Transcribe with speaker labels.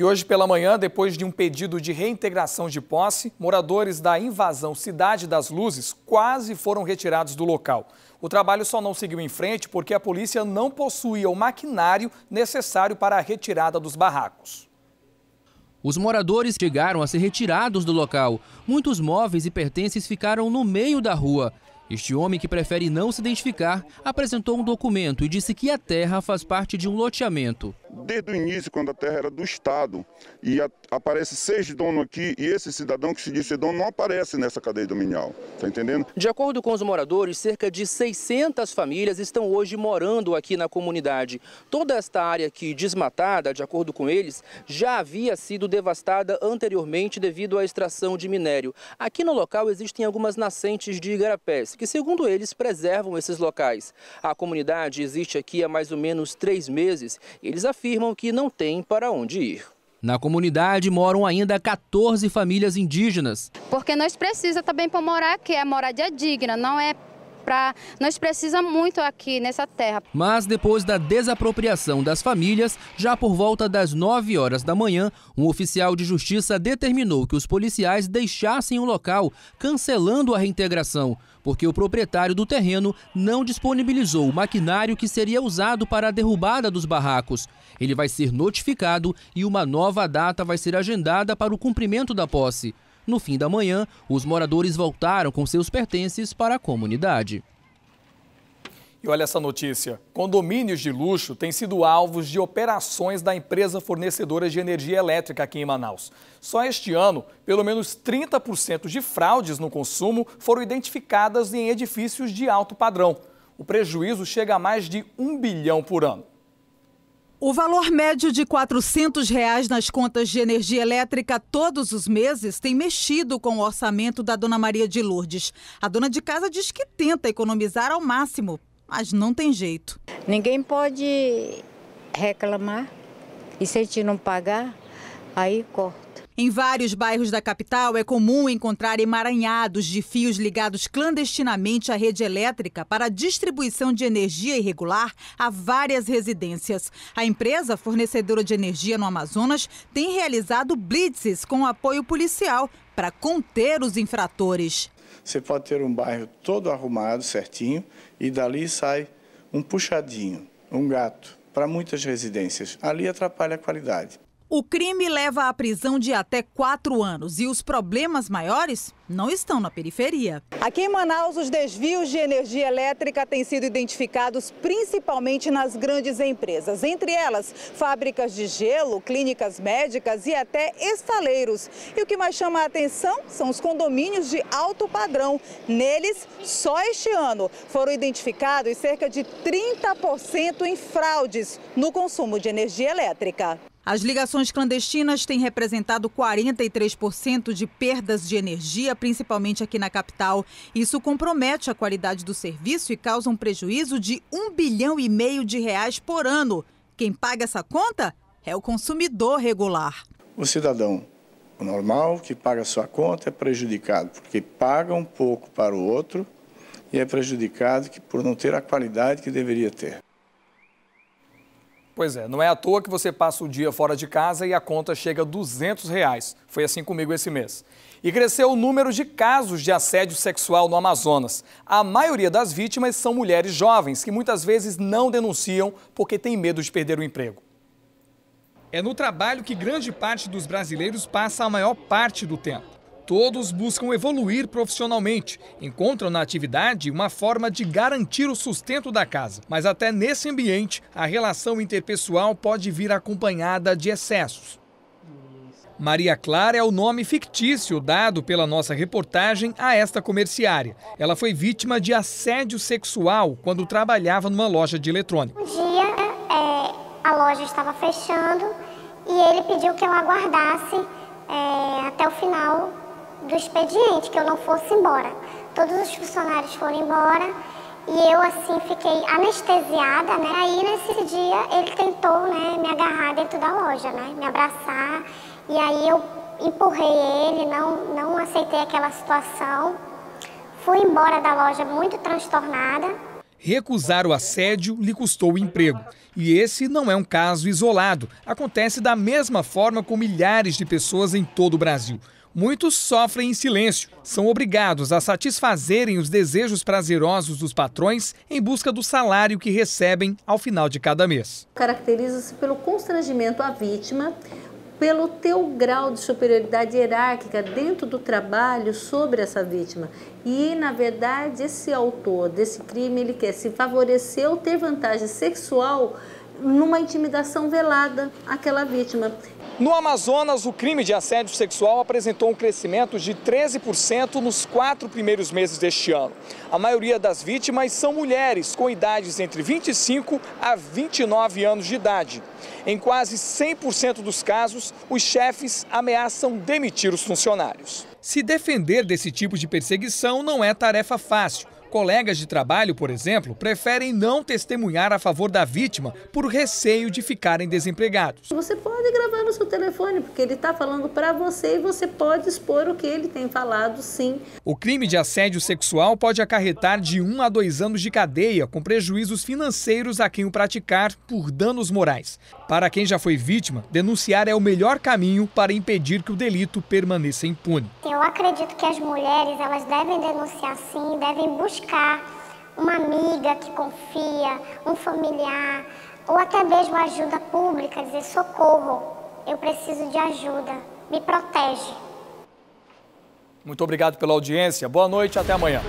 Speaker 1: E hoje pela manhã, depois de um pedido de reintegração de posse, moradores da invasão Cidade das Luzes quase foram retirados do local. O trabalho só não seguiu em frente porque a polícia não possuía o maquinário necessário para a retirada dos barracos.
Speaker 2: Os moradores chegaram a ser retirados do local. Muitos móveis e pertences ficaram no meio da rua. Este homem, que prefere não se identificar, apresentou um documento e disse que a terra faz parte de um loteamento desde o início, quando a terra era do Estado. E a, aparece seis donos aqui e esse cidadão que se diz dono não aparece nessa cadeia dominial. Está entendendo? De acordo com os moradores, cerca de 600 famílias estão hoje morando aqui na comunidade. Toda esta área aqui desmatada, de acordo com eles, já havia sido devastada anteriormente devido à extração de minério. Aqui no local existem algumas nascentes de igarapés, que segundo eles preservam esses locais. A comunidade existe aqui há mais ou menos três meses eles afirmam afirmam que não têm para onde ir. Na comunidade moram ainda 14 famílias indígenas. Porque nós precisamos também para morar aqui, a é moradia digna, não é para nós precisa muito aqui nessa terra. Mas depois da desapropriação das famílias, já por volta das 9 horas da manhã, um oficial de justiça determinou que os policiais deixassem o local, cancelando a reintegração, porque o proprietário do terreno não disponibilizou o maquinário que seria usado para a derrubada dos barracos. Ele vai ser notificado e uma nova data vai ser agendada para o cumprimento da posse. No fim da manhã, os moradores voltaram com seus pertences para a comunidade.
Speaker 1: E olha essa notícia. Condomínios de luxo têm sido alvos de operações da empresa fornecedora de energia elétrica aqui em Manaus. Só este ano, pelo menos 30% de fraudes no consumo foram identificadas em edifícios de alto padrão. O prejuízo chega a mais de um bilhão por ano.
Speaker 3: O valor médio de R$ 400 reais nas contas de energia elétrica todos os meses tem mexido com o orçamento da Dona Maria de Lourdes. A dona de casa diz que tenta economizar ao máximo, mas não tem jeito. Ninguém pode reclamar e se a gente não pagar, aí corta. Em vários bairros da capital é comum encontrar emaranhados de fios ligados clandestinamente à rede elétrica para distribuição de energia irregular a várias residências. A empresa, fornecedora de energia no Amazonas, tem realizado blitzes com apoio policial para conter os infratores.
Speaker 1: Você pode ter um bairro todo arrumado, certinho, e dali sai um puxadinho, um gato, para muitas residências. Ali atrapalha a qualidade.
Speaker 3: O crime leva à prisão de até quatro anos e os problemas maiores não estão na periferia. Aqui em Manaus, os desvios de energia elétrica têm sido identificados principalmente nas grandes empresas, entre elas fábricas de gelo, clínicas médicas e até estaleiros. E o que mais chama a atenção são os condomínios de alto padrão. Neles, só este ano, foram identificados cerca de 30% em fraudes no consumo de energia elétrica. As ligações clandestinas têm representado 43% de perdas de energia, principalmente aqui na capital. Isso compromete a qualidade do serviço e causa um prejuízo de um bilhão e meio de reais por ano. Quem paga essa conta é o consumidor regular.
Speaker 1: O cidadão normal que paga sua conta é prejudicado, porque paga um pouco para o outro e é prejudicado por não ter a qualidade que deveria ter. Pois é, não é à toa que você passa o dia fora de casa e a conta chega a 200 reais. Foi assim comigo esse mês. E cresceu o número de casos de assédio sexual no Amazonas. A maioria das vítimas são mulheres jovens que muitas vezes não denunciam porque têm medo de perder o emprego. É no trabalho que grande parte dos brasileiros passa a maior parte do tempo todos buscam evoluir profissionalmente. Encontram na atividade uma forma de garantir o sustento da casa. Mas até nesse ambiente, a relação interpessoal pode vir acompanhada de excessos. Maria Clara é o nome fictício dado pela nossa reportagem a esta comerciária. Ela foi vítima de assédio sexual quando trabalhava numa loja de eletrônicos. Um dia, é, a loja estava fechando e ele pediu que eu aguardasse é, até o final do expediente, que eu não fosse embora. Todos os funcionários foram embora e eu, assim, fiquei anestesiada, né? Aí, nesse dia, ele tentou, né, me agarrar dentro da loja, né? Me abraçar. E aí, eu empurrei ele, não, não aceitei aquela situação. Fui embora da loja muito transtornada. Recusar o assédio lhe custou o emprego. E esse não é um caso isolado. Acontece da mesma forma com milhares de pessoas em todo o Brasil muitos sofrem em silêncio. São obrigados a satisfazerem os desejos prazerosos dos patrões em busca do salário que recebem ao final de cada mês.
Speaker 3: Caracteriza-se pelo constrangimento à vítima, pelo teu grau de superioridade hierárquica dentro do trabalho sobre essa vítima. E, na verdade, esse autor desse crime, ele quer se favorecer ou ter vantagem sexual numa intimidação velada àquela vítima.
Speaker 1: No Amazonas, o crime de assédio sexual apresentou um crescimento de 13% nos quatro primeiros meses deste ano. A maioria das vítimas são mulheres com idades entre 25 a 29 anos de idade. Em quase 100% dos casos, os chefes ameaçam demitir os funcionários. Se defender desse tipo de perseguição não é tarefa fácil Colegas de trabalho, por exemplo, preferem não testemunhar a favor da vítima por receio de ficarem desempregados. Você
Speaker 3: pode gravar no seu telefone, porque ele está falando para você e você pode expor o que ele tem falado, sim.
Speaker 1: O crime de assédio sexual pode acarretar de um a dois anos de cadeia, com prejuízos financeiros a quem o praticar por danos morais. Para quem já foi vítima, denunciar é o melhor caminho para impedir que o delito permaneça impune. Eu acredito que as mulheres elas devem denunciar sim, devem buscar buscar uma amiga que confia, um familiar, ou até mesmo ajuda pública, dizer socorro, eu preciso de ajuda, me protege. Muito obrigado pela audiência. Boa noite, até amanhã.